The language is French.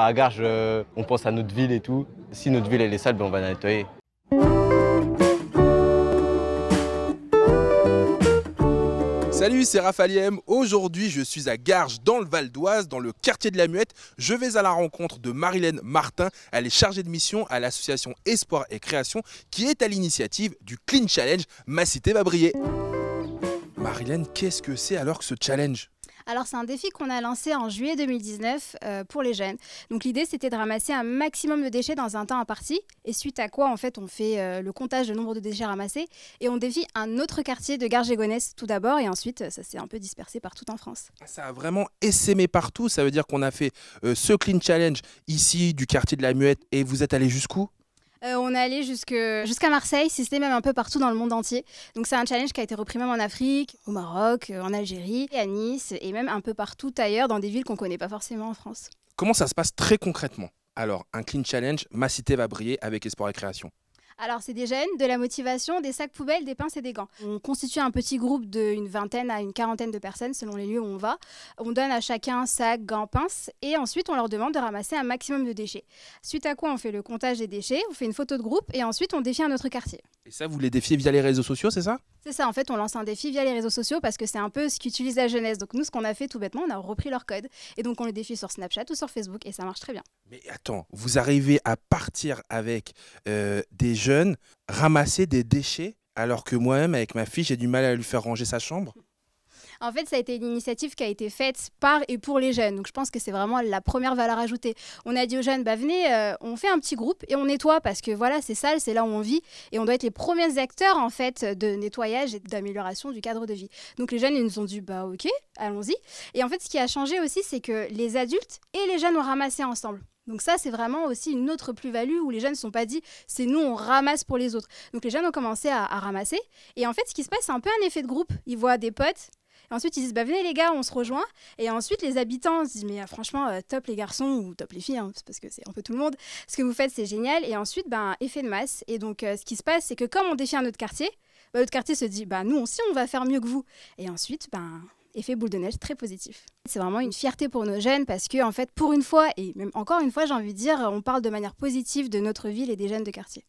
À ah, Garges, on pense à notre ville et tout. Si notre ville est sale, ben, on va la nettoyer. Salut, c'est Raphaël Aujourd'hui, je suis à Garges, dans le Val d'Oise, dans le quartier de la Muette. Je vais à la rencontre de Marilène Martin. Elle est chargée de mission à l'association Espoir et Création, qui est à l'initiative du Clean Challenge. Ma cité va briller. Marilène, qu'est-ce que c'est alors que ce challenge alors c'est un défi qu'on a lancé en juillet 2019 euh, pour les jeunes. Donc l'idée c'était de ramasser un maximum de déchets dans un temps imparti et suite à quoi en fait on fait euh, le comptage de nombre de déchets ramassés et on défie un autre quartier de Garges-Gonesse tout d'abord et ensuite ça s'est un peu dispersé partout en France. Ah, ça a vraiment essaimé partout, ça veut dire qu'on a fait euh, ce Clean Challenge ici du quartier de la Muette et vous êtes allé jusqu'où euh, on est allé jusqu'à Marseille, si c'était même un peu partout dans le monde entier. Donc c'est un challenge qui a été repris même en Afrique, au Maroc, euh, en Algérie, à Nice et même un peu partout ailleurs dans des villes qu'on ne connaît pas forcément en France. Comment ça se passe très concrètement Alors, un clean challenge, ma cité va briller avec Espoir et Création. Alors, c'est des gènes, de la motivation, des sacs poubelles, des pinces et des gants. Mm. On constitue un petit groupe d'une vingtaine à une quarantaine de personnes selon les lieux où on va. On donne à chacun sac, gants, pinces et ensuite on leur demande de ramasser un maximum de déchets. Suite à quoi, on fait le comptage des déchets, on fait une photo de groupe et ensuite on défie un autre quartier. Et ça, vous les défiez via les réseaux sociaux, c'est ça C'est ça, en fait, on lance un défi via les réseaux sociaux parce que c'est un peu ce qu'utilise la jeunesse. Donc nous, ce qu'on a fait tout bêtement, on a repris leur code. Et donc on les défie sur Snapchat ou sur Facebook et ça marche très bien. Mais attends, vous arrivez à partir avec euh, des jeunes, ramasser des déchets, alors que moi-même, avec ma fille, j'ai du mal à lui faire ranger sa chambre en fait, ça a été une initiative qui a été faite par et pour les jeunes. Donc je pense que c'est vraiment la première valeur ajoutée. On a dit aux jeunes, bah, venez, euh, on fait un petit groupe et on nettoie parce que voilà, c'est sale, c'est là où on vit et on doit être les premiers acteurs en fait de nettoyage et d'amélioration du cadre de vie. Donc les jeunes, ils nous ont dit, bah ok, allons-y. Et en fait, ce qui a changé aussi, c'est que les adultes et les jeunes ont ramassé ensemble. Donc ça, c'est vraiment aussi une autre plus-value où les jeunes ne sont pas dit, c'est nous, on ramasse pour les autres. Donc les jeunes ont commencé à, à ramasser. Et en fait, ce qui se passe, c'est un peu un effet de groupe. Ils voient des potes ensuite, ils disent bah, Venez les gars, on se rejoint. Et ensuite, les habitants se disent Mais euh, franchement, euh, top les garçons ou top les filles, hein, parce que c'est un peu tout le monde. Ce que vous faites, c'est génial. Et ensuite, ben, effet de masse. Et donc, euh, ce qui se passe, c'est que comme on défie un autre quartier, bah, l'autre quartier se dit bah nous aussi on va faire mieux que vous et ensuite ben effet boule de neige très positif. C'est vraiment une fierté pour nos jeunes parce que en fait pour une fois et même encore une fois j'ai envie de dire on parle de manière positive de notre ville et des jeunes de quartier.